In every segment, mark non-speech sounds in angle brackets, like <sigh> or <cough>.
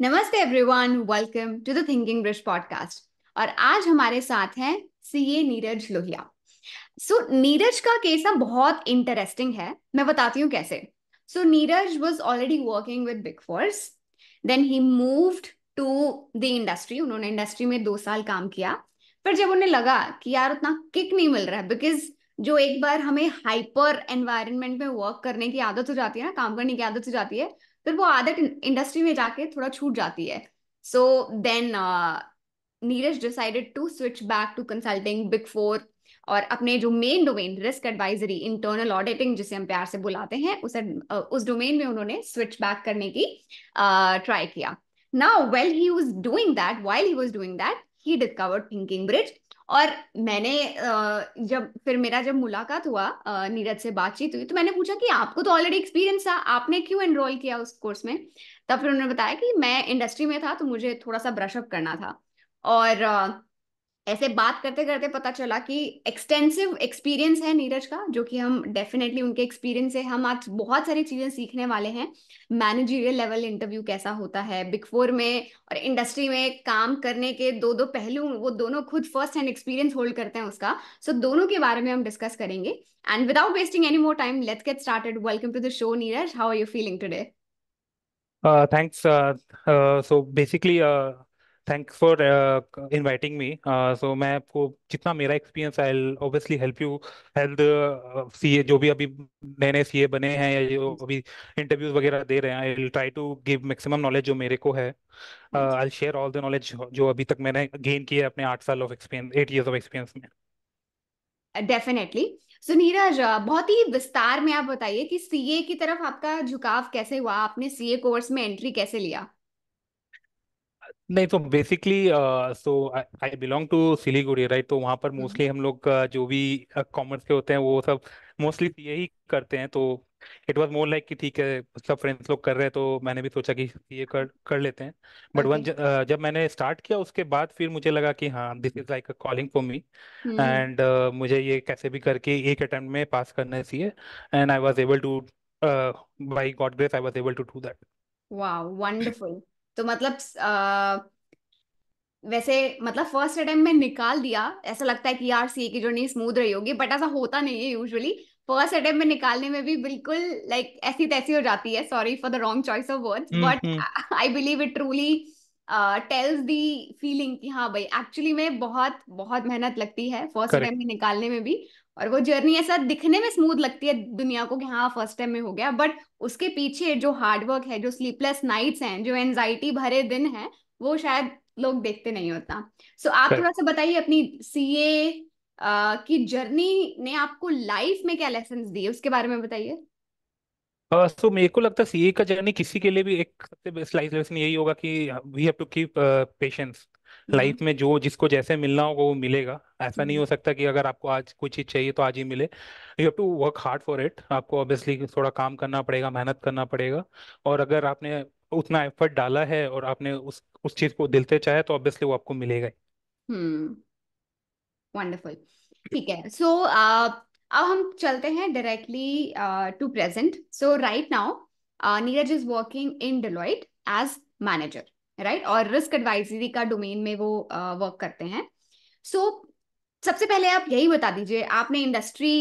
नमस्ते everyone welcome to the thinking brush podcast और आज हमारे साथ हैं CA Neeraj Lohia so so, Neeraj का केस ना बहुत इंटरेस्टिंग है मैं बताती हूँ कैसे so Neeraj was already working with big fours then he moved to the industry उन्होंने इंडस्ट्री में दो साल काम किया पर जब उन्हें लगा कि यार उतना किक नहीं मिल रहा है बिकॉज जो एक बार हमें हाइपर एनवायरनमेंट में वर्क करने की आदत हो जाती है ना काम करने की आदत हो जाती है फिर वो आदत इंडस्ट्री में जाके थोड़ा छूट जाती है so then Neeraj decided to switch back to consulting big four और अपने जो main domain risk advisory internal auditing जिसे हम प्यार से बुलाते हैं उसे uh, उस डोमेन में उन्होंने स्विच बैक करने की ट्राई uh, किया now well he was doing that while he was doing that he discovered thinking bridge और मैंने जब फिर मेरा जब मुलाकात हुआ नीरज से बातचीत हुई तो मैंने पूछा कि आपको तो ऑलरेडी एक्सपीरियंस था आपने क्यों एनरोल किया उस कोर्स में तब फिर उन्होंने बताया कि मैं इंडस्ट्री में था तो मुझे थोड़ा सा ब्रशअप करना था और ऐसे बात करते करते पता चला कि एक्सटेंसिव एक्सपीरियंस है नीरज का जो कि हम डेफिनेटली उनके एक्सपीरियंस से हम आज बहुत सारी चीज़ें सीखने वाले हैं मैनेजरियल लेवल इंटरव्यू कैसा होता है बिग फोर में और इंडस्ट्री में काम करने के दो दो पहलू वो दोनों खुद फर्स्ट हैंड एक्सपीरियंस होल्ड करते हैं उसका सो so, दोनों के बारे में हम डिस्कस करेंगे and without wasting any more time let's get started welcome to the show Neeraj how are you feeling today thanks so basically thanks for inviting me so मैं आपको जितना मेरा experience I obviously help you help C A जो भी अभी नए नए सी ए बने हैं या जो अभी इंटरव्यूज वगैरह दे रहे हैं I will try to give maximum knowledge जो मेरे को है I share all the knowledge जो अभी तक मैंने गेन किया है अपने आठ साल of experience eight years of experience में डेफिनेटली सो नीरज बहुत ही विस्तार में आप बताइए कि सीए की तरफ आपका झुकाव कैसे हुआ आपने सीए कोर्स में एंट्री कैसे लिया नहीं तो basically so I belong to Siliguri right तो वहाँ पर मोस्टली हम्म, हम्म। हम लोग uh, जो भी कॉमर्स के होते हैं वो सब मोस्टली यही करते हैं तो इट वाज मोर लाइक कि ठीक है सब फ्रेंड्स लोग कर रहे हैं तो मैंने भी सोचा कि ये कर कर लेते हैं बट वन जब मैंने स्टार्ट किया उसके बाद फिर मुझे लगा कि हाँ this is like a calling for me and मुझे ये कैसे भी करके एक अटेम्प्ट में पास करना चाहिए and I was able to by God grace I was able to do that वाह वंडरफुल तो मतलब आ, वैसे मतलब फर्स्ट अटेम्प्ट में निकाल दिया ऐसा लगता है कि यार सीए की जर्नी स्मूथ रही होगी बट ऐसा होता नहीं है यूजुअली फर्स्ट अटेम्प्ट में निकालने में भी बिल्कुल लाइक like, ऐसी तैसी हो जाती है sorry for the wrong choice of words but I believe it truly tells the feeling कि हाँ भाई एक्चुअली में बहुत बहुत मेहनत लगती है फर्स्ट टाइम में निकालने में भी और वो जर्नी ऐसा दिखने में स्मूथ लगती है दुनिया को कि हाँ फर्स्ट टाइम में हो गया बट उसके पीछे जो हार्डवर्क है जो स्लीपलेस नाइट्स हैं जो एनजाइटी भरे दिन है वो शायद लोग देखते नहीं होता सो so, आप थोड़ा सा बताइए अपनी सी ए की जर्नी ने आपको लाइफ में क्या लेसन दिए उसके बारे में बताइए सो हाँ, uh, so मेरे को लगता है सीए का जर्नी किसी के लिए भी एक सबसे बेस्ट लाइफ लेसन यही होगा कि we have to keep patience hmm. Life में जो जिसको जैसे मिलना होगा वो मिलेगा ऐसा नहीं हो हम्म। सकता कि अगर आपको आज कोई चीज़ चाहिए तो आज ही मिले you have to work hard for it आपको ऑब्वियसली थोड़ा काम करना पड़ेगा मेहनत करना पड़ेगा और अगर आपने उतना एफर्ट डाला है और आपने उस उस चीज को दिल से चाहे तो ऑब्वियसली वो आपको मिलेगा हम्म वंडरफुल ठीक है सो so, uh, अब हम चलते हैं directly to present so right now Neeraj is working in Deloitte as manager right right? और रिस्क एडवाइजरी का डोमेन में वो वर्क करते हैं सो so, सबसे पहले आप यही बता दीजिए आपने इंडस्ट्री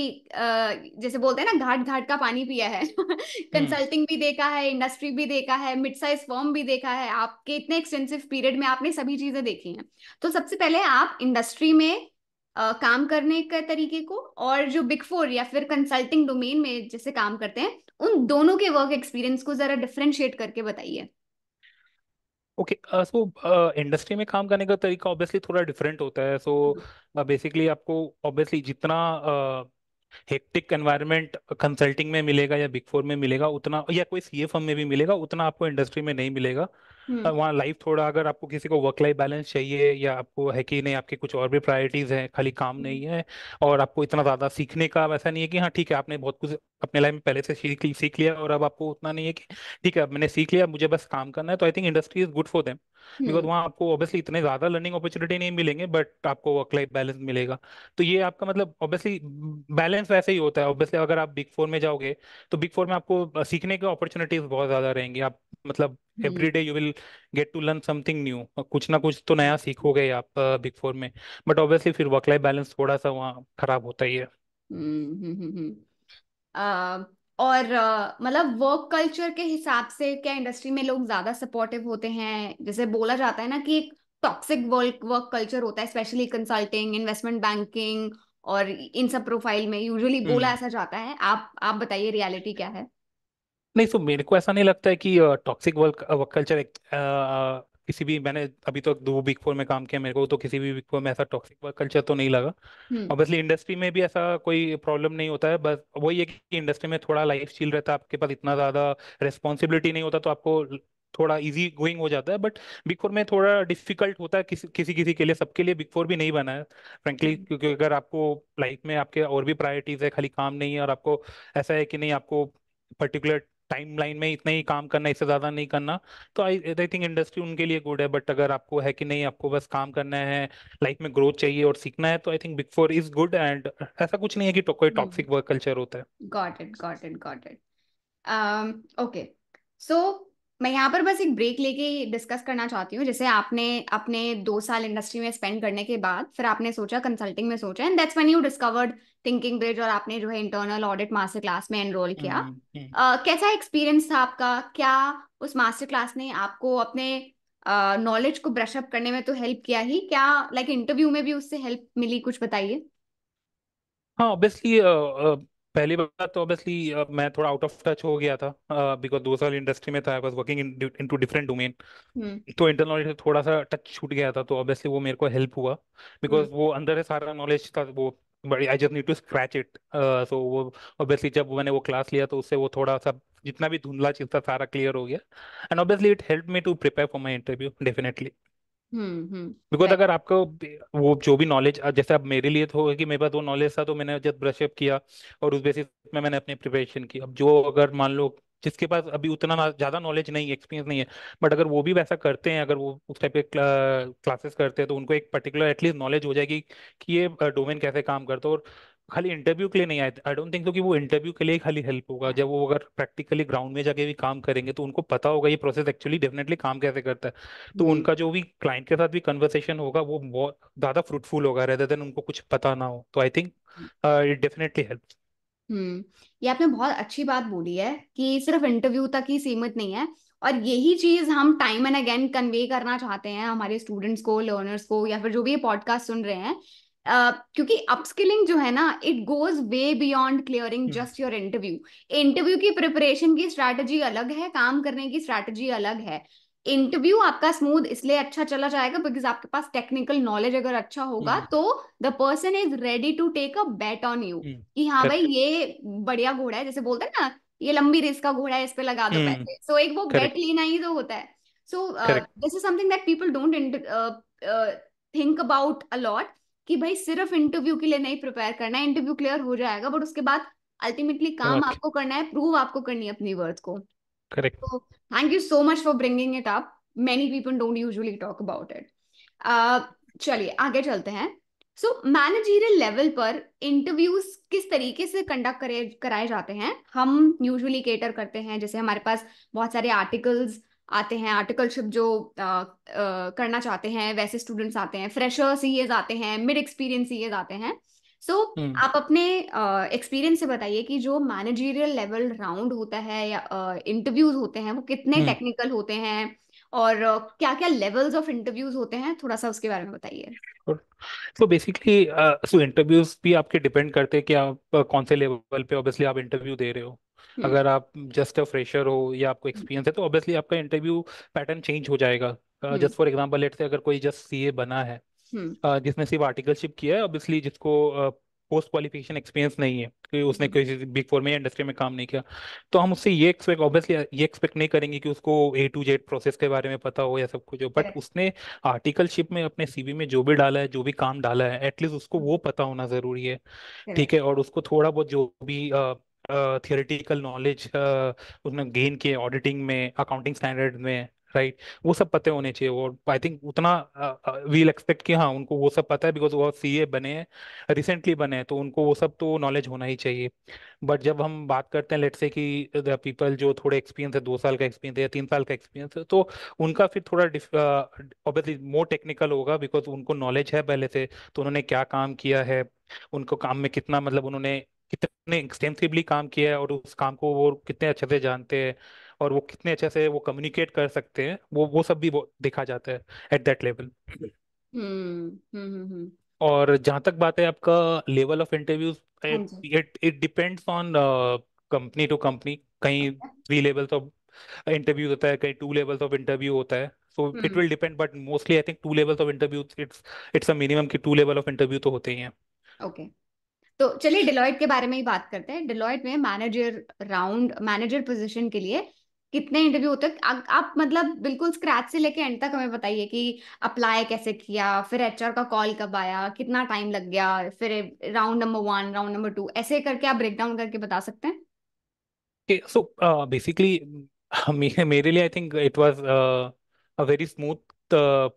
जैसे बोलते हैं ना घाट घाट का पानी पिया है कंसल्टिंग <laughs> हम्म। भी देखा है इंडस्ट्री भी देखा है मिड साइज फॉर्म भी देखा है आपके इतने एक्सटेंसिव पीरियड में आपने सभी चीजें देखी हैं तो सबसे पहले आप इंडस्ट्री में आ, काम करने के तरीके को और जो बिग फोर या फिर कंसल्टिंग डोमेन में जैसे काम करते हैं उन दोनों के वर्क एक्सपीरियंस को जरा डिफ्रेंशिएट करके बताइए ओके सो इंडस्ट्री में काम करने का तरीका ऑब्वियसली थोड़ा डिफरेंट होता है सो बेसिकली हम्म। आपको ऑब्वियसली जितना हेक्टिक एनवायरनमेंट कंसल्टिंग में मिलेगा या बिग फोर में मिलेगा उतना या कोई सीए फर्म में भी मिलेगा उतना आपको इंडस्ट्री में नहीं मिलेगा हम्म। वहाँ लाइफ थोड़ा अगर आपको किसी को वर्क लाइफ बैलेंस चाहिए या आपको है कि नहीं आपके कुछ और भी प्रायोरिटीज हैं खाली काम नहीं हम्म। है और आपको इतना ज़्यादा सीखने का वैसा नहीं है कि हाँ ठीक है आपने बहुत कुछ अपने लाइफ में पहले से सीख सीख लिया और अब आपको उतना नहीं है कि ठीक है अब मैंने सीख लिया मुझे बस काम करना है तो I think industry is good for them because वहाँ आपको ऑब्वियसली इतने ज़्यादा लर्निंग अपॉर्चुनिटी नहीं मिलेंगे बट आपको वर्क लाइफ बैलेंस मिलेगा तो ये आपका मतलब ऑब्वियसली बैलेंस वैसे ही होता है ऑब्वियसली अगर आप बिग फोर में जाओगे तो बिग फोर में आपको सीखने के अपॉर्चुनिटीज बहुत ज़्यादा रहेंगी आप मतलब every day you will get to learn something new कुछ ना कुछ तो नया सीखोगे आप बिग फोर में बट ऑब्वियसली फिर वर्क लाइफ बैलेंस थोड़ा सा वहाँ खराब होता ही है हम्म हम्म, हम्म, हम्म। और मतलब वर्क कल्चर के हिसाब से क्या इंडस्ट्री में लोग ज्यादा सपोर्टिव होते हैं जैसे बोला जाता है ना कि एक टॉक्सिक वर्क वर्क कल्चर होता है स्पेशली कंसल्टिंग इन्वेस्टमेंट बैंकिंग और इन सब प्रोफाइल में यूजुअली बोला हम्म। ऐसा जाता है आप आप बताइए रियलिटी क्या है नहीं सो मेरे को ऐसा नहीं लगता है कि टॉक्सिक वर्क वर्क कल्चर एक किसी भी मैंने अभी तो दो बिग फोर में काम किया मेरे को तो किसी भी बिग फोर में ऐसा टॉक्सिक वर्क कल्चर तो नहीं लगा हम्म ऑब्वियसली इंडस्ट्री में भी ऐसा कोई प्रॉब्लम नहीं होता है बस वही है कि इंडस्ट्री में थोड़ा लाइफ स्टील रहता है आपके पास इतना ज़्यादा रेस्पॉन्सिबिलिटी नहीं होता तो आपको थोड़ा इजी गोइंग हो जाता है बट बिग फोर में थोड़ा डिफिकल्ट होता है किसी किसी किसी के लिए सबके लिए बिग फोर भी नहीं बना है फ्रेंकली हम्म। क्योंकि अगर आपको लाइफ में आपके और भी प्रायोरिटीज है खाली काम नहीं है और आपको ऐसा है कि नहीं आपको पर्टिकुलर टाइम लाइन में इतना ही काम करना इससे ज्यादा नहीं करना तो आई आई थिंक इंडस्ट्री उनके लिए गुड है बट अगर आपको है कि नहीं आपको बस काम करना है लाइफ में ग्रोथ चाहिए और सीखना है तो I think big four is good and ऐसा कुछ नहीं है कि तो कोई टॉक्सिक वर्क कल्चर होता है got it got it got it okay so मैं यहाँ पर बस एक ब्रेक लेके डिस्कस करना चाहती हूँ जैसे आपने अपने दो साल इंडस्ट्री में स्पेंड करने के बाद फिर आपने सोचा कंसल्टिंग में सोचा and that's when you discovered thinking bridge और आपने जो है इंटरनल ऑडिट मास्टर क्लास में एनरोल किया uh, कैसा एक्सपीरियंस था आपका क्या उस मास्टर क्लास ने आपको अपने नॉलेज uh, को अप करने में तो हेल्प किया ही क्या लाइक like, इंटरव्यू में भी उससे हेल्प मिली कुछ बताइए हाँ ऑब्वियसली पहली बात तो ऑब्वियसली मैं थोड़ा आउट ऑफ टच हो गया था बिकॉज दो साल इंडस्ट्री में था I was working in two different domain तो इंटरनल नॉलेज से थोड़ा सा टच छूट गया था तो ऑब्वियसली वो मेरे को हेल्प हुआ बिकॉज हम्म। वो अंदर है सारा नॉलेज था वो बड़ी I just need to scratch it so वो ऑब्वियसली जब मैंने वो क्लास लिया तो उससे वो थोड़ा सा जितना भी धुंधला चीज था सारा क्लियर हो गया and obviously it help me to prepare for my interview definitely hmm because hmm. अगर आपको वो जो भी नॉलेज जैसे अब मेरे लिए तो कि मेरे पास वो नॉलेज था तो मैंने जब ब्रश अप किया और उस बेसिस में मैंने अपनी प्रिपरेशन की अब जो अगर मान लो जिसके पास अभी उतना ज्यादा नॉलेज नहीं एक्सपीरियंस नहीं है बट अगर वो भी वैसा करते हैं अगर वो उस टाइप के क्लासेस करते हैं तो उनको एक पर्टिकुलर एटलीस्ट नॉलेज हो जाएगी कि ये डोमेन कैसे काम करता है और खाली इंटरव्यू के लिए नहीं आए थे आई डोंट थिंक क्योंकि वो इंटरव्यू के लिए खाली हेल्प होगा जब वो अगर प्रैक्टिकली ग्राउंड में जाके भी काम करेंगे तो उनको पता होगा ये प्रोसेस एक्चुअली डेफिनेटली काम कैसे करता है तो हम्म। उनका जो भी क्लाइंट के साथ भी कन्वर्सेशन होगा वो बहुत ज्यादा फ्रूटफुल होगा रेदर देन उनको कुछ पता ना हो तो I think it definitely help hmm ये आपने बहुत अच्छी बात बोली है कि सिर्फ इंटरव्यू तक ही सीमित नहीं है और यही चीज हम टाइम एंड अगेन कन्वे करना चाहते हैं हमारे स्टूडेंट्स को लर्नर्स को या फिर जो भी पॉडकास्ट सुन रहे हैं क्योंकि अपस्किलिंग जो है ना it goes way beyond clearing just your interview interview की प्रिपरेशन की स्ट्रैटेजी अलग है काम करने की स्ट्रैटेजी अलग है इंटरव्यू आपका स्मूथ इसलिए अच्छा चला जाएगा बिकॉज आपके पास टेक्निकल नॉलेज अगर अच्छा होगा हम्म। तो the person is ready to take a bet on you कि हाँ भाई ये बढ़िया घोड़ा है जैसे बोलते हैं ना ये लंबी रेस का घोड़ा है इस पे लगा दो हम्म। पैसे सो एक वो बेट लेना ही तो होता है so this is something that people don't think about a lot कि भाई सिर्फ इंटरव्यू के लिए नहीं प्रिपेयर करना है इंटरव्यू क्लियर हो जाएगा बट उसके बाद अल्टीमेटली काम okay. आपको करना है प्रूव आपको करनी है अपनी वर्थ को करेक्ट तो thank you so much for bringing it up many people don't usually talk about it चलिए आगे चलते हैं सो मैनेजरियल लेवल पर इंटरव्यूज किस तरीके से कंडक्ट करे कराए जाते हैं हम यूजुअली केटर करते हैं जैसे हमारे पास बहुत सारे आर्टिकल्स आते हैं आर्टिकलशिप जो आ, आ, करना चाहते हैं वैसे स्टूडेंट्स आते हैं फ्रेशर्स ये आते हैं मिड एक्सपीरियंस ये आते हैं सो so, हम्म। आप अपने एक्सपीरियंस से बताइए कि जो मैनेजरियल लेवल राउंड होता है या इंटरव्यूज होते हैं वो कितने टेक्निकल हम्म। होते हैं और क्या क्या लेवल्स ऑफ इंटरव्यूज होते हैं थोड़ा सा उसके बारे में बताइए तो बेसिकली सो इंटरव्यूज भी आपके डिपेंड करते हैं कि आप कौन से लेवल पे ऑब्वियसली आप इंटरव्यू दे रहे हो Hmm. अगर आप जस्ट अ फ्रेशर हो या आपको एक्सपीरियंस है तो ऑब्वियसली आपका इंटरव्यू पैटर्न चेंज हो जाएगा जस्ट फॉर एग्जांपल लेट से अगर कोई जस्ट सी ए बना है hmm. जिसने सिर्फ आर्टिकलशिप किया है ऑब्वियसली जिसको पोस्ट क्वालिफिकेशन एक्सपीरियंस नहीं है कि उसने hmm. किसी बिग फोर में या इंडस्ट्री में काम नहीं किया तो हम उससे ये एक्सपेक्ट ऑब्वियसली ये एक्सपेक्ट नहीं करेंगे कि उसको ए टू जेड प्रोसेस के बारे में पता हो या सब कुछ हो बट उसने आर्टिकलशिप में अपने सीवी में जो भी डाला है जो भी काम डाला है एटलीस्ट उसको वो पता होना जरूरी है ठीक है और उसको थोड़ा बहुत जो भी थियोरिटिकल नॉलेज उसने गेन किए ऑडिटिंग में अकाउंटिंग स्टैंडर्ड में राइट right? वो सब पते होने चाहिए और आई थिंक उतना वील एक्सपेक्ट कि हाँ उनको वो सब पता है बिकॉज वो सी ए बने हैं रिसेंटली बने हैं तो उनको वो सब तो नॉलेज होना ही चाहिए बट जब हम बात करते हैं लेट से कि द पीपल जो थोड़े एक्सपीरियंस है दो साल का एक्सपीरियंस है या तीन साल का एक्सपीरियंस है तो उनका फिर थोड़ा ऑब्वियसली मोर टेक्निकल होगा बिकॉज उनको नॉलेज है पहले से तो उन्होंने क्या काम किया है उनको काम में कितना मतलब उन्होंने कितने एक्सटेंसिवली काम किया है और उस काम को वो कितने अच्छे से जानते हैं और वो कितने अच्छे से वो कम्युनिकेट कर सकते हैं वो वो सब भी वो देखा जाता है एट दैट लेवल और जहाँ तक बात है आपका level of interview it it depends on company to company कहीं थ्री लेवल्स ऑफ इंटरव्यू होता है कहीं टू लेवल्स ऑफ इंटरव्यू होता है so it will depend but mostly I think two levels of interview it's it's a minimum कि two level of interview तो होते ही हैं ओके okay. तो चलिए डिलॉयट के बारे में ही बात करते हैं डिलॉयट में मैनेजर राउंड मैनेजर पोजीशन के लिए कितने इंटरव्यू होते हैं आ, आप मतलब बिल्कुल स्क्रैच से लेके एंड तक हमें बताइए कि अप्लाई कैसे किया फिर एचआर का कॉल कब आया कितना टाइम लग गया फिर round number one round number two ऐसे करके आप ब्रेक डाउन करके बता सकते हैं सो बेसिकली uh, <laughs> मेरे लिए I think it was a very smooth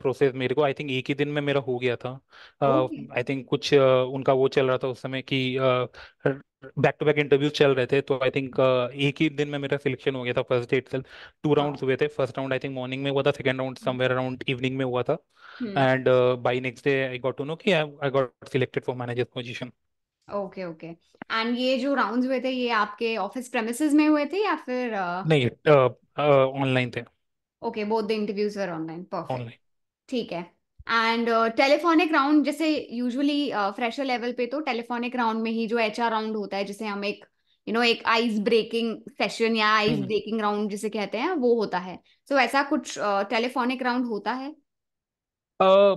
process मेरे को आई थिंक एक ही दिन में मेरा हो गया था आई थिंक कुछ उनका वो चल रहा था उस समय कि बैक टू बैक इंटरव्यू चल रहे थे तो आई थिंक एक ही दिन में मेरा सिलेक्शन हो गया था first date itself two rounds हुए थे first round I think morning में हुआ था second round somewhere around evening में हुआ था and by next day I got to know कि I got selected for manager position okay okay and ये जो राउंड्स हुए थे ये आपके ऑफिस प्रेमिसेस में हुए थे या फिर uh... नहीं ऑनलाइन uh, uh, थे okay both the interviews were online perfect ठीक है एंड टेलीफोनिक राउंड जैसे यूजुअली फ्रेशर लेवल पे तो टेलीफोनिक राउंड में ही जो एच राउंड होता है जैसे हम एक यू नो एक आइस ब्रेकिंग सेशन या आइस ब्रेकिंग राउंड जिसे कहते हैं वो होता है सो so, ऐसा कुछ टेलीफोनिक uh, राउंड होता है uh,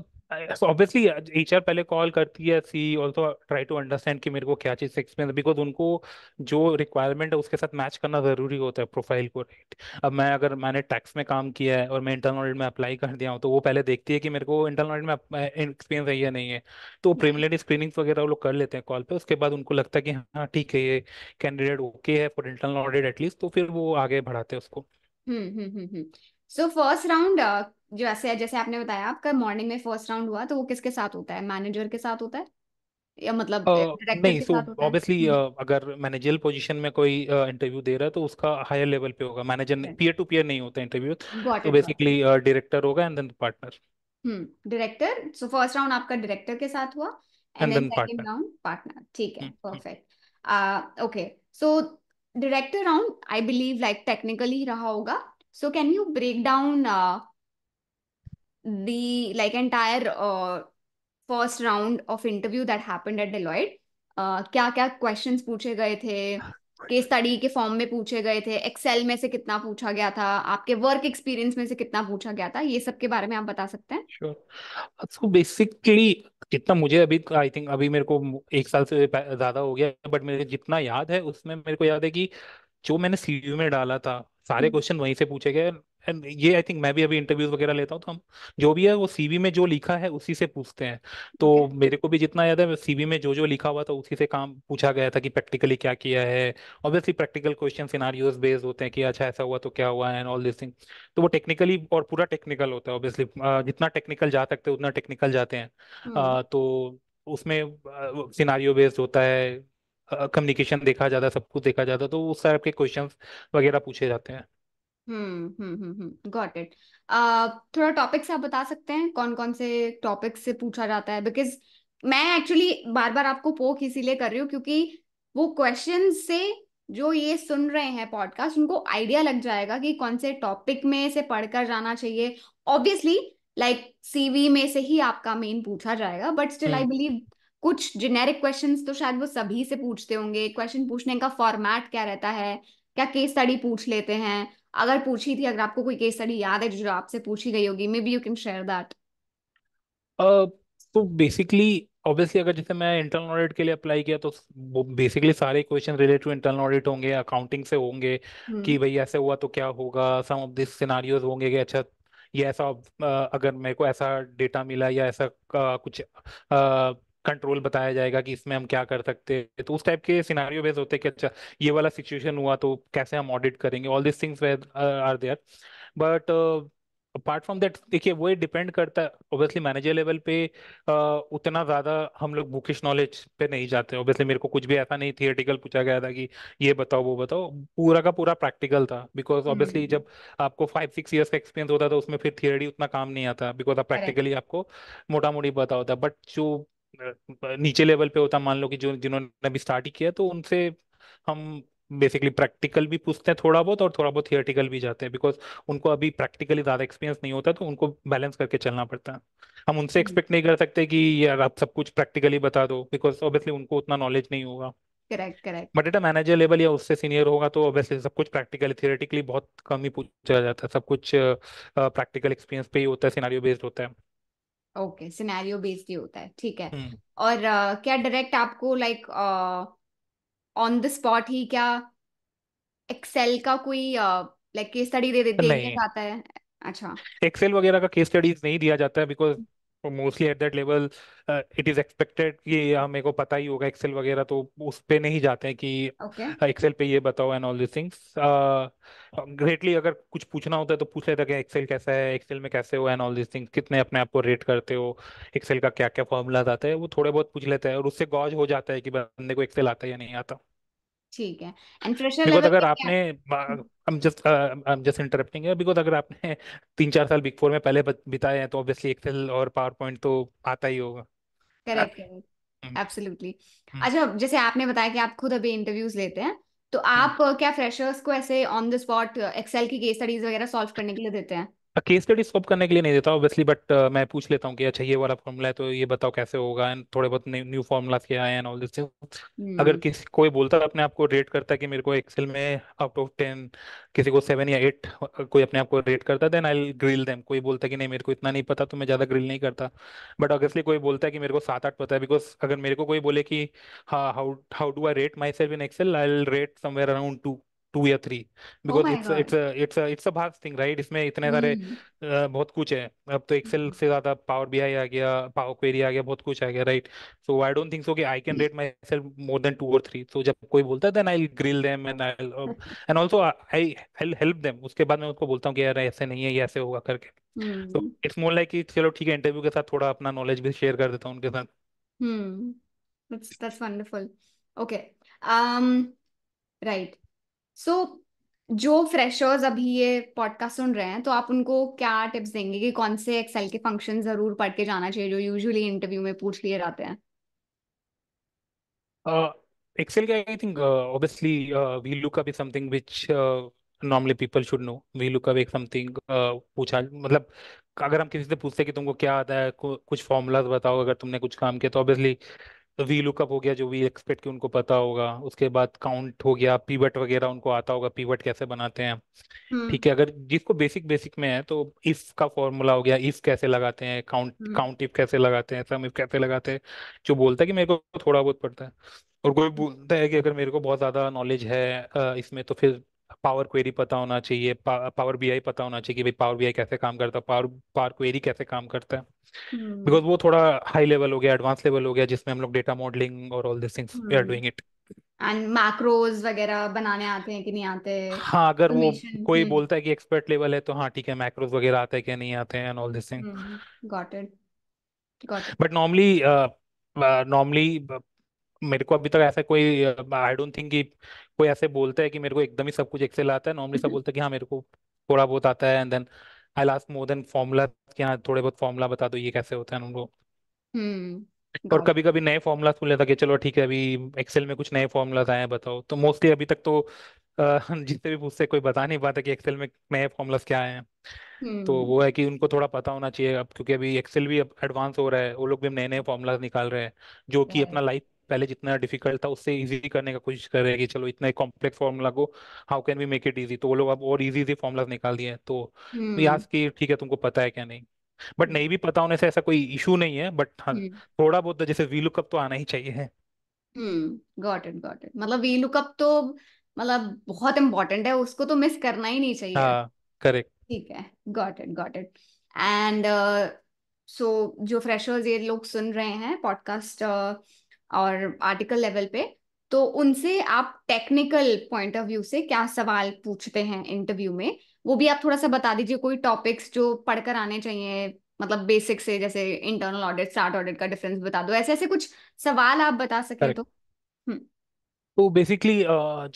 so obviously HR uh, पहले कॉल करती है she also try to understand कि मेरे को क्या चीज़ एक्सपीरियंस बिकॉज उनको जो रिक्वायरमेंट है उसके साथ मैच करना ज़रूरी होता है प्रोफाइल को राइट अब मैं अगर मैंने टैक्स में काम किया है और मैं इंटरनल ऑडिट में अप्लाई कर दिया हूँ तो वो पहले देखती है कि मेरे को इंटरनल ऑडिट में एक्सपीरियंस है या नहीं है तो प्रिमिलिनरी स्क्रीनिंग्स वगैरह वो लोग कर लेते हैं कॉल पर उसके बाद उनको लगता है कि हाँ ठीक है ये कैंडिडेट ओके है फॉर इंटरनल ऑडिट एटलीस्ट तो फिर वो आगे बढ़ाते हैं उसको हम्म हम्म हम्म सो फर्स्ट राउंड जो ऐसे है जैसे आपने बताया आपका मॉर्निंग में फर्स्ट राउंड हुआ तो वो किसके साथ होता है मैनेजर के साथ होता है या मतलब डायरेक्टर uh, नहीं के सो साथ होता है ऑब्वियसली हम्म। अगर मैनेजर पोजीशन में कोई इंटरव्यू uh, दे रहा है तो उसका हायर लेवल पे होगा मैनेजर पीयर टू पीयर नहीं होता इंटरव्यू तो बेसिकली डायरेक्टर होगा and then partner hmm director so first round आपका डायरेक्टर के साथ हुआ and then second round partner ठीक है perfect uh okay so director round I believe like technically रहा होगा so can you break down the like entire uh, first round of interview that happened at Deloitte. Uh, क्या क्या questions पूछे गए थे के स्टडी के फॉर्म में पूछे गए थे एक्सेल में से कितना पूछा गया था आपके वर्क एक्सपीरियंस में से कितना पूछा गया था ये सब के बारे में आप बता सकते हैं श्योर सो बेसिकली जितना मुझे अभी आई थिंक अभी मेरे को एक साल से ज्यादा हो गया बट मेरे जितना याद है उसमें मेरे को याद है कि जो मैंने सीवी में डाला था सारे क्वेश्चन हम्म। वहीं से पूछे गए एंड ये आई थिंक मैं भी अभी इंटरव्यूज वगैरह लेता हूँ तो हम जो भी है वो सीवी में जो लिखा है उसी से पूछते हैं तो okay. मेरे को भी जितना याद है सीवी में जो जो लिखा हुआ था उसी से काम पूछा गया था कि प्रैक्टिकली क्या किया है obviously practical question scenarios based होते हैं कि अच्छा ऐसा हुआ तो क्या हुआ एंड ऑल दिस थिंग तो वो टेक्निकली और पूरा टेक्निकल होता है ऑब्वियसली जितना टेक्निकल जा सकते उतना टेक्निकल जाते हैं hmm. तो उसमें सिनारियो बेस्ड होता है कम्युनिकेशन देखा जाता है सब कुछ देखा जाता है तो उस टाइप के क्वेश्चन वगैरह पूछे जाते हैं हम्म हम्म गॉट हम्म, इट हम्म, थोड़ा टॉपिक्स आप बता सकते हैं कौन कौन से टॉपिक्स से पूछा जाता है बिकॉज मैं एक्चुअली बार बार आपको पोक इसीलिए कर रही हूँ क्योंकि वो क्वेश्चन से जो ये सुन रहे हैं पॉडकास्ट उनको आइडिया लग जाएगा कि कौन से टॉपिक में से पढ़कर जाना चाहिए ऑब्वियसली लाइक सीवी में से ही आपका मेन पूछा जाएगा बट स्टिल आई बिलीव कुछ जेनेरिक क्वेश्चंस तो शायद वो सभी से पूछते होंगे क्वेश्चन पूछने का फॉर्मेट क्या रहता है क्या केस स्टडी पूछ लेते हैं अगर पूछी थी अगर आपको कोई केस स्टडी याद है जो आपसे पूछी गई होगी maybe you can share that तो बेसिकली ऑब्वियसली अगर जैसे मैं इंटरनल ऑडिट के लिए अप्लाई किया तो बेसिकली सारे question related to internal audit होंगे अकाउंटिंग से होंगे हम्म। कि भाई ऐसे हुआ तो क्या होगा सम ऑफ दिस सिनेरियोस होंगे कि अच्छा ये ऐसा अगर मेरे को ऐसा डेटा मिला या ऐसा कुछ कंट्रोल बताया जाएगा कि इसमें हम क्या कर सकते हैं तो उस टाइप के सिनारियो बेस्ड होते हैं कि अच्छा ये वाला सिचुएशन हुआ तो कैसे हम ऑडिट करेंगे all this things are there but apart from that देखिए वो डिपेंड करता है ऑब्वियसली मैनेजर लेवल पे uh, उतना ज़्यादा हम लोग बुकिश नॉलेज पे नहीं जाते ऑब्वियसली मेरे को कुछ भी ऐसा नहीं थिएटिकल पूछा गया था कि ये बताओ वो बताओ पूरा का पूरा प्रैक्टिकल था बिकॉज ऑब्वियसली हम्म। जब आपको फाइव सिक्स ईयर्स का एक्सपीरियंस होता था तो उसमें फिर थियोरी उतना काम नहीं आता बिकॉज आप प्रैक्टिकली आपको मोटा मोटी पता होता बट जो नीचे लेवल पे होता मान लो कि जो जिन्होंने अभी स्टार्ट ही किया तो उनसे हम बेसिकली प्रैक्टिकल भी पूछते हैं थोड़ा बहुत और थोड़ा बहुत थियोरेटिकल भी जाते हैं बिकॉज उनको अभी प्रैक्टिकली ज़्यादा एक्सपीरियंस नहीं होता तो उनको बैलेंस करके चलना पड़ता है हम उनसे एक्सपेक्ट हम्म। नहीं कर सकते कि यार आप सब कुछ प्रैक्टिकली बता दो बिकॉज ऑब्वियसली उनको उतना नॉलेज नहीं होगा correct correct but at a manager level या उससे सीनियर होगा तो ऑब्वियसली सब कुछ प्रैक्टिकली थियोरेटिकली बहुत कम ही पूछा जाता है सब कुछ प्रैक्टिकल एक्सपीरियंस पे ही होता है सिनारियो बेस्ड होता है ओके सिनेरियो बेस्ड ही होता है ठीक है हम्म। और uh, क्या डायरेक्ट आपको लाइक ऑन द स्पॉट ही क्या एक्सेल का कोई लाइक केस स्टडी दे दे दिया जाता है अच्छा एक्सेल वगैरह का केस स्टडीज नहीं दिया जाता है because mostly at that level it is expected कि हाँ मेरे को पता ही होगा एक्सेल वगैरह तो उस पर नहीं जाते हैं कि एक्सेल okay. Uh, पे ये बताओ and all this things greatly अगर कुछ पूछना होता है तो पूछ लेते हैं एक्सेल कैसा है एक्सेल में कैसे हो एंड ऑल दिस थिंग्स कितने अपने आप को रेट करते हो एक्सेल का क्या क्या फॉर्मूलाज आता है वो थोड़े बहुत पूछ लेते हैं और उससे गौज हो जाता है कि बंदे को एक्सेल आता है या नहीं आता ठीक है एंड फ्रेशर बिकॉज अगर आपने हम्म। uh, I'm just uh, I'm just interrupting है बिकॉज अगर आपने <laughs> तीन चार साल बिग फोर में पहले बिताए हैं तो ऑब्वियसली एक्सेल और पावर पॉइंट तो आता ही होगा करेक्ट करेक्ट एब्सोल्युटली अच्छा जैसे आपने बताया कि आप खुद अभी इंटरव्यूज लेते हैं तो हम्म। आप क्या फ्रेशर्स को ऐसे ऑन द स्पॉट एक्सेल की केस स्टडीज वगैरह सॉल्व करने के लिए देते हैं केस स्टडी स्कोप करने के लिए नहीं देता ऑब्वियसली बट uh, मैं पूछ लेता हूँ कि अच्छा ये वाला फॉर्मूला है तो ये बताओ कैसे होगा एंड थोड़े बहुत न्यू फॉर्मूलाज क्या है एंड ऑल दिस अगर हम्म। किसी कोई बोलता है अपने आप को रेट करता है कि मेरे को एक्सेल में आउट ऑफ टेन किसी को सेवन या एट कोई अपने आप को रेट करता है देन आई ग्रिल देम कोई बोलता है कि नहीं मेरे को इतना नहीं पता तो मैं ज़्यादा ग्रिल नहीं करता बट ऑब्वियसली कोई बोलता है कि मेरे को सात आठ पता है बिकॉज अगर मेरे को कोई बोले कि हाँ how how do I rate myself in excel I rate somewhere around two two या three because it's it's it's it's a vast thing right इसमें इतने सारे हम्म। बहुत कुछ है अब तो एक्सेल हम्म। से ज्यादा पावर बी आई आ गया पावर क्वेरी आ गया बहुत कुछ आ गया right so I don't think so कि I can rate myself more than two और थ्री सो जब कोई बोलता है then I grill them and I and also I help them उसके बाद मैं उसको बोलता हूँ कि यार ऐसे नहीं है ये ऐसे होगा करके तो इट्स मोर लाइक चलो ठीक है इंटरव्यू के साथ थोड़ा अपना नॉलेज भी शेयर कर देता हूँ उनके साथ hmm that's that's wonderful okay um right so so, जो फ्रेशर्स अभी ये पॉडकास्ट सुन रहे हैं तो आप उनको क्या टिप्स देंगे कि कौन से एक्सेल के फंक्शन जरूर पढ़ के जाना चाहिए जो यूजुअली इंटरव्यू में पूछ लिए जाते हैं एक्सेल uh, के I think obviously we look up is something which normally people should know we look up एक समथिंग uh, पूछा मतलब अगर हम किसी से पूछते कि तुमको क्या आता है कुछ फॉर्मूलाज बताओ अगर तुमने कुछ काम किया तो ऑब्वियसली वी तो लुकअप हो गया जो वी एक्सपेक्ट के उनको पता होगा उसके बाद काउंट हो गया पीवट वगैरह उनको आता होगा पीवट कैसे बनाते हैं हम्म। ठीक है अगर जिसको बेसिक बेसिक में है तो इफ का फॉर्मूला हो गया इफ कैसे लगाते हैं काउंट काउंट इफ कैसे लगाते हैं सम इफ कैसे लगाते हैं जो बोलता है कि मेरे को थोड़ा बहुत पड़ता है और कोई बोलता है कि अगर मेरे को बहुत ज्यादा नॉलेज है इसमें तो फिर पावर क्वेरी पता होना चाहिए पावर बीआई पता होना चाहिए कि भाई पावर बीआई कैसे काम करता है पावर पावर क्वेरी कैसे काम करता है बिकॉज हम्म। वो थोड़ा हाई लेवल हो गया एडवांस लेवल हो गया जिसमें हम लोग डेटा मॉडलिंग और all this things we are doing it and macros वगैरह बनाने आते हैं कि नहीं आते हाँ अगर वो कोई हम्म। बोलता है कि एक्सपर्ट लेवल है तो हाँ ठीक है मैक्रोज वगैरह आते हैं कि नहीं आते हैं and all this thing got it but normally normally मेरे को अभी तक ऐसा कोई आई डोंट थिंक कि कोई ऐसे बोलता है कि मेरे को एकदम ही सब कुछ एक्सेल आता है नॉर्मली सब हम्म। बोलते हैं कि हाँ मेरे को थोड़ा बहुत आता है and then I last more than formula कि हाँ थोड़े बहुत फॉर्मूला बता दो ये कैसे होते हैं उनको हम्म और कभी कभी नए फॉर्मूलाज सुन लेता कि चलो ठीक है अभी एक्सेल में कुछ नए फॉर्मूलाज आए हैं बताओ तो मोस्टली अभी तक तो <laughs> जितने भी मुझसे कोई बता नहीं पाता कि एक्सेल में नए फॉर्मूलाज क्या आए हैं तो वो हम्म। है कि उनको थोड़ा पता होना चाहिए अब क्योंकि अभी एक्सेल भी अब एडवांस हो रहा है वो लोग भी नए नए फॉर्मूलाज निकाल रहे हैं जो कि अपना राइट लाइफ पहले जितना डिफिकल्ट था उससे इजी करने का कोशिश कर रहे हैं कि चलो इतना कॉम्प्लेक्स फॉर्मूला को how can we make it easy तो वो लोग अब और इजी इजी फॉर्मूला निकाल दिए तो आज हम्म। की ठीक है तुमको पता है क्या नहीं बट हम्म। नहीं भी पता होने से ऐसा कोई इशू नहीं है बट हाँ हम्म। थोड़ा बहुत तो जैसे वी लुकअप तो आना ही चाहिए है गॉट इट गॉट इट मतलब वी लुकअप तो मतलब बहुत इम्पोर्टेंट है उसको तो मिस करना ही नहीं चाहिए हाँ करेक्ट ठीक है got it got it and so जो फ्रेशर्स ये लोग सुन रहे हैं पॉडकास्ट uh, और आर्टिकल लेवल पे तो उनसे आप टेक्निकल पॉइंट ऑफ व्यू से क्या सवाल पूछते हैं इंटरव्यू में वो भी आप थोड़ा सा बता दीजिए कोई टॉपिक्स जो पढ़कर आने चाहिए मतलब बेसिक से जैसे इंटरनल ऑडिट स्टार्ट ऑडिट का डिफरेंस बता दो ऐसे ऐसे कुछ सवाल आप बता सके तो हम्म। तो बेसिकली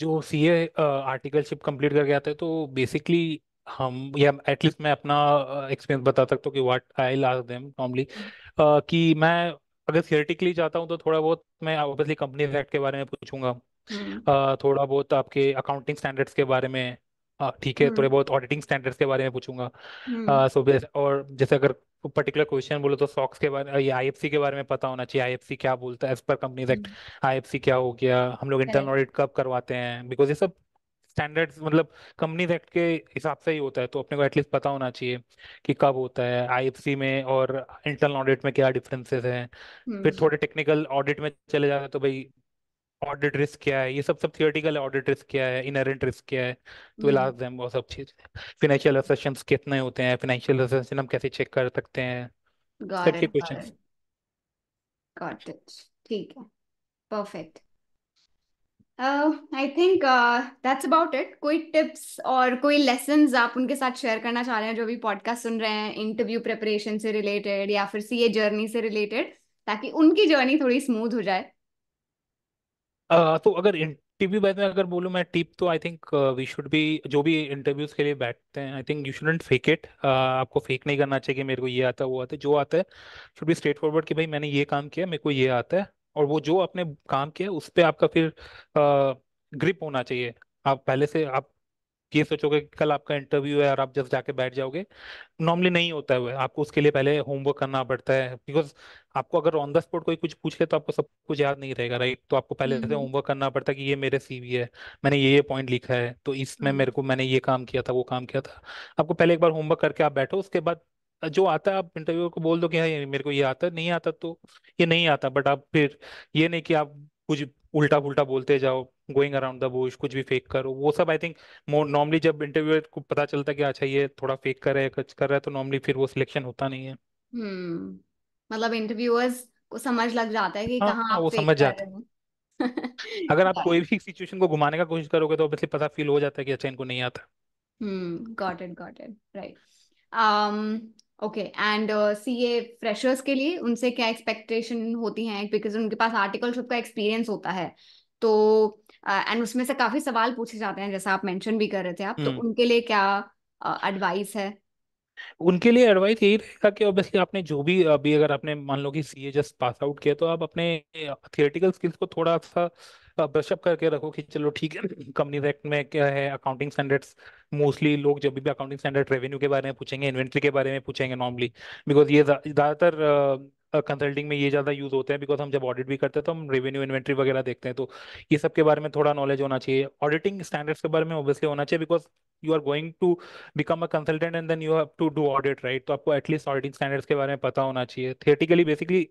जो सी ए आर्टिकलशिप कम्प्लीट करके आते हैं तो बेसिकली हम या एटलीस्ट मैं अपना एक्सपीरियंस बता सकता हूँ कि what I last them normally कि मैं अगर थियोरेटिकली जाता हूँ तो थोड़ा बहुत मैं ऑब्वियसली कंपनी एक्ट के बारे में पूछूंगा हम्म। थोड़ा बहुत आपके अकाउंटिंग स्टैंडर्ड्स के बारे में ठीक है थोड़े हम्म। बहुत ऑडिटिंग स्टैंडर्ड्स के बारे में पूछूंगा हम्म। सो और जैसे अगर पर्टिकुलर क्वेश्चन बोलो तो सॉक्स के बारे एफ आईएफसी के बारे में पता होना चाहिए आईएफसी क्या बोलता है as per company act IFC क्या हो गया हम लोग इंटरनल ऑडिट कब करवाते हैं बिकॉज ये सब स्टैंडर्ड्स मतलब कंपनीज एक्ट के हिसाब से ही होता है तो अपने को एटलीस्ट पता होना चाहिए कि कब होता है आईएफसी में और इंटरनल ऑडिट में क्या डिफरेंसेस हैं हम्म। फिर थोड़े टेक्निकल ऑडिट में चले जाते हैं तो भाई ऑडिट रिस्क क्या है ये सब सब थियोरेटिकल ऑडिट रिस्क क्या है इनहेरेंट रिस्क क्या है तो विल आस्क देम वो सब चीज फाइनेंशियल असेसमेंट्स कितने होते हैं फाइनेंशियल असेशन हम कैसे चेक कर सकते हैं गॉट इट गॉट इट ठीक है perfect I think that's about it कोई टिप्स और कोई लेसन आप उनके साथ शेयर करना चाह रहे हैं जो भी पॉडकास्ट सुन रहे हैं इंटरव्यू प्रेपरेशन से रिलेटेड या फिर सी ए जर्नी से रिलेटेड ताकि उनकी जर्नी थोड़ी स्मूथ हो जाए uh, तो अगर इंटरव्यू में अगर बोलूँ मैं टिप तो आई थिंक वी शुड भी जो भी इंटरव्यूज के लिए बैठते हैं I think you shouldn't fake it आपको फेक नहीं करना चाहिए कि मेरे को ये आता है वो आता है जो आता है शुड भी स्ट्रेट फॉरवर्ड कि भाई मैंने ये काम किया मेरे को ये आता है और वो जो आपने काम किया उस पर आपका फिर ग्रिप होना चाहिए आप पहले से आप ये सोचोगे कि कल आपका इंटरव्यू है और आप जस्ट जाके बैठ जाओगे नॉर्मली नहीं होता है आपको उसके लिए पहले होमवर्क करना पड़ता है बिकॉज आपको अगर ऑन द स्पॉट कोई कुछ पूछ ले तो आपको सब कुछ याद नहीं रहेगा राइट तो आपको पहले से होमवर्क करना पड़ता है कि ये मेरे सीवी है मैंने ये ये पॉइंट लिखा है तो इसमें हम्म। मेरे को मैंने ये काम किया था वो काम किया था आपको पहले एक बार होमवर्क करके आप बैठो उसके बाद जो आता है आप इंटरव्यूअर को बोल दो कि हाँ मेरे को ये आता नहीं आता तो ये नहीं आता बट आप फिर ये नहीं कि आप कुछ उल्टा पुल्टा बोलते जाओ गोइंग अराउंड द बुश कुछ भी फेक करो वो सब आई थिंक मोर नॉर्मली जब इंटरव्यूअर को पता चलता है कि अच्छा ये थोड़ा फेक कर रहा है कुछ कर रहा है तो नॉर्मली फिर वो सिलेक्शन होता नहीं है हम्म मतलब इंटरव्यूअर्स को समझ लग जाता है कि हाँ, कहाँ हाँ, आप वो फेक समझ जाते रहे हैं अगर आप <laughs> कोई भी सिचुएशन को घुमाने का कोशिश करोगे तो ऑब्वियसली पता फील हो जाता है कि अच्छा इनको नहीं आता hmm got it got it right okay and CA freshers के लिए उनसे क्या एक्सपेक्टेशन होती हैं बिकॉज उनके पास आर्टिकलशिप का एक्सपीरियंस होता है तो एंड uh, उसमें से काफी सवाल पूछे जाते हैं जैसा आप मेंशन भी कर रहे थे आप तो हम्म। उनके लिए क्या एडवाइस uh, है उनके लिए एडवाइस यही रहेगा कि ऑब्वियसली आपने जो भी अभी अगर आपने मान लो कि सीए जस्ट पास आउट किया तो आप अपने थियोरेटिकल uh, स्किल्स को थोड़ा सा ब्रशअप करके रखो कि चलो ठीक है कंपनी एक्ट में क्या है अकाउंटिंग स्टैंडर्ड्स मोस्टली लोग जब भी अकाउंटिंग स्टैंडर्ड रेवेन्यू के बारे में पूछेंगे इन्वेंट्री के बारे में पूछेंगे नॉर्मली बिकॉज ये ज़्यादातर कंसल्टिंग में ये ज़्यादा यूज़ होते हैं बिकॉज हम जब ऑडिट भी करते हैं तो हम रेवेन्यू इन्वेंट्री वगैरह देखते हैं तो ये सब के बारे में थोड़ा नॉलेज होना चाहिए ऑडिटिंग स्टैंडर्ड्स के बारे में ऑब्वियसली होना चाहिए because you are going to become a consultant and then you have to do audit right तो आपको एटलीस्ट ऑडिटिंग स्टैंडर्ड्स के बारे में पता होना चाहिए थियेटिकली बेसिकली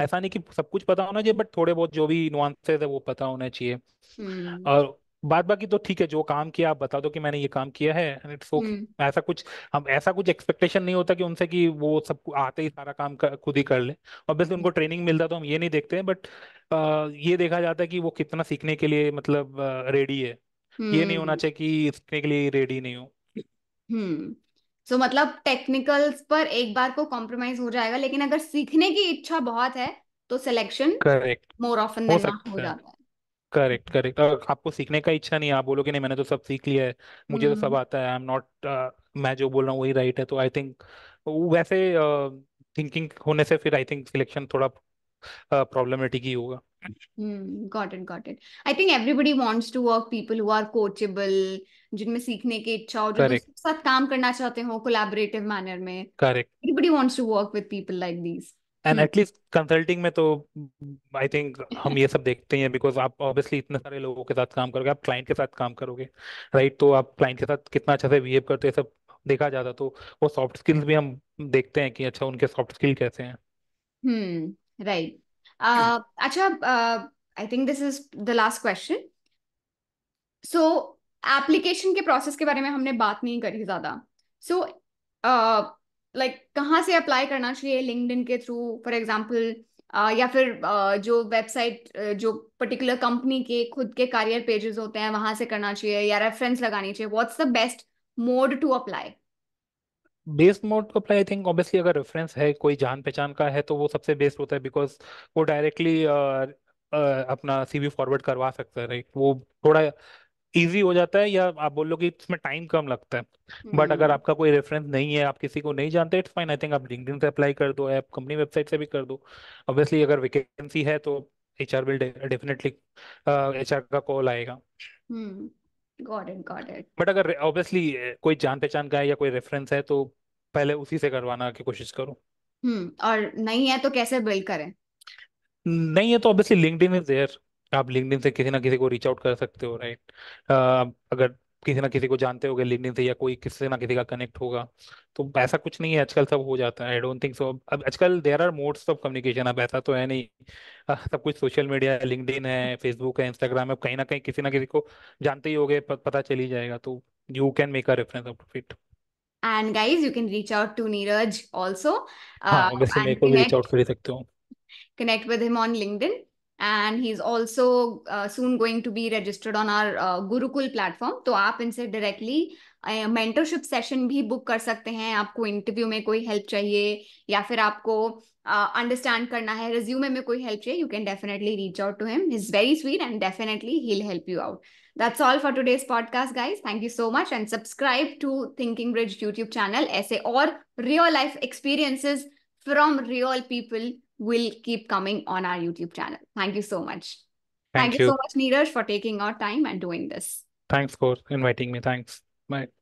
ऐसा नहीं कि सब कुछ पता होना चाहिए बट थोड़े बहुत जो भी नुआंसेज है वो पता होना चाहिए हम्म। और बाद बाकी तो ठीक है जो काम किया आप बता दो कि मैंने ये काम किया है एंड इट्स ओके ऐसा कुछ हम ऐसा कुछ एक्सपेक्टेशन नहीं होता कि उनसे कि वो सब आते ही सारा काम कर, खुद ही कर ले ऑब्वियसली उनको ट्रेनिंग मिलता तो हम ये नहीं देखते हैं बट ये देखा जाता है कि वो कितना सीखने के लिए मतलब रेडी है ये नहीं होना हम्म। चाहिए कि सीखने के लिए रेडी नहीं हो हम्म सो so, मतलब टेक्निकल्स पर एक बार को कॉम्प्रोमाइज हो जाएगा लेकिन अगर सीखने की इच्छा बहुत है तो selection correct more often than हो जाता है करेक्ट करेक्ट और आपको सीखने का इच्छा नहीं आप बोलोगे नहीं मैंने तो सब सीख लिया है मुझे तो सब हम्म। आता है आई एम नॉट मैं जो बोल रहा हूँ वही राइट है तो आई थिंक वैसे थिंकिंग uh, होने से फिर आई थिंक सिलेक्शन थोड़ा प्रॉब्लमेटिक uh, ही होगा got it got it I think everybody wants to work people who are coachable जिनमें सीखने की इच्छा हो जो करेक्ट दूसरों के साथ काम करना चाहते हो कोलैबोरेटिव मैनर में correct everybody wants to work with people like these and at least consulting में तो आई थिंक हम ये सब देखते हैं बिकॉज आप ऑब्वियसली इतने सारे लोगों के साथ काम करोगे आप क्लाइंट के साथ काम करोगे राइट right? तो आप क्लाइंट के साथ कितना अच्छा से बिहेव करते हैं सब देखा जाता तो वो सॉफ्ट स्किल्स भी हम देखते हैं कि अच्छा उनके सॉफ्ट स्किल कैसे हैं हम्म hmm, राइट uh, अच्छा I think this is the last question so application के प्रोसेस के बारे में हमने बात नहीं करी ज्यादा so so, uh, like like, कहाँ से अप्लाई करना चाहिए लिंकड के थ्रू फॉर एग्जाम्पल या फिर uh, जो वेबसाइट uh, जो पर्टिकुलर कंपनी के खुद के करियर पेजेस होते हैं वहां से करना चाहिए या रेफरेंस लगानी चाहिए what's the best mode to apply best mode to apply I think obviously अगर रेफरेंस है कोई जान पहचान का है तो वो सबसे बेस्ट होता है बिकॉज वो डायरेक्टली अपना सीवी फॉरवर्ड करवा सकता है राइट वो थोड़ा इजी हो जाता है या आप बोल लो कि इसमें टाइम कम लगता है बट अगर हम्म। आपका कोई रेफरेंस नहीं है आप किसी को नहीं जानते इट्स फाइन आई थिंक आप लिंक्डइन से अप्लाई कर दो आप कंपनी वेबसाइट से भी कर दो ऑब्वियसली अगर वैकेंसी है तो H R will definitely H R का कॉल आएगा got it got it but अगर ऑब्वियसली कोई जान पहचान का है या कोई रेफरेंस है तो पहले उसी से करवाना की कोशिश करो हम्म और नहीं है तो कैसे बिल्ड करें नहीं है तो ऑब्वियसली लिंक्डइन इज देयर आप लिंक्डइन से किसी ना किसी को रीच आउट कर सकते हो राइट अगर किसी ना किसी को जानते हो लिंक्डइन से या कोई किसी ना किसी का कनेक्ट होगा तो ऐसा कुछ नहीं है आजकल सब हो जाता है आई डोंट थिंक सो अब आजकल there are modes of communication अब ऐसा तो है नहीं सब कुछ सोशल मीडिया है लिंक्डइन है फेसबुक है इंस्टाग्राम है कहीं ना कहीं किसी ना किसी को जानते ही हो गए पता चल ही जाएगा तो you can make a reference of it and guys you can reach out to neeraj also हाँ, uh, वैसे मेरे को भी reach out कर सकते हो connect with him on linkedin and he's also uh, soon going to be registered on our uh, gurukul platform so aap inse directly a uh, mentorship session bhi book kar sakte hain interview mein koi help chahiye ya fir aapko uh, understand karna hai resume mein koi help chahiye you can definitely reach out to him he's very sweet and definitely he'll help you out that's all for today's podcast guys thank you so much and subscribe to thinking bridge youtube channel aise aur real life experiences from real people will keep coming on our YouTube channel. Thank you so much. Thank, Thank you. you so much, Neeraj, for taking our time and doing this. Thanks for inviting me. Thanks. Bye.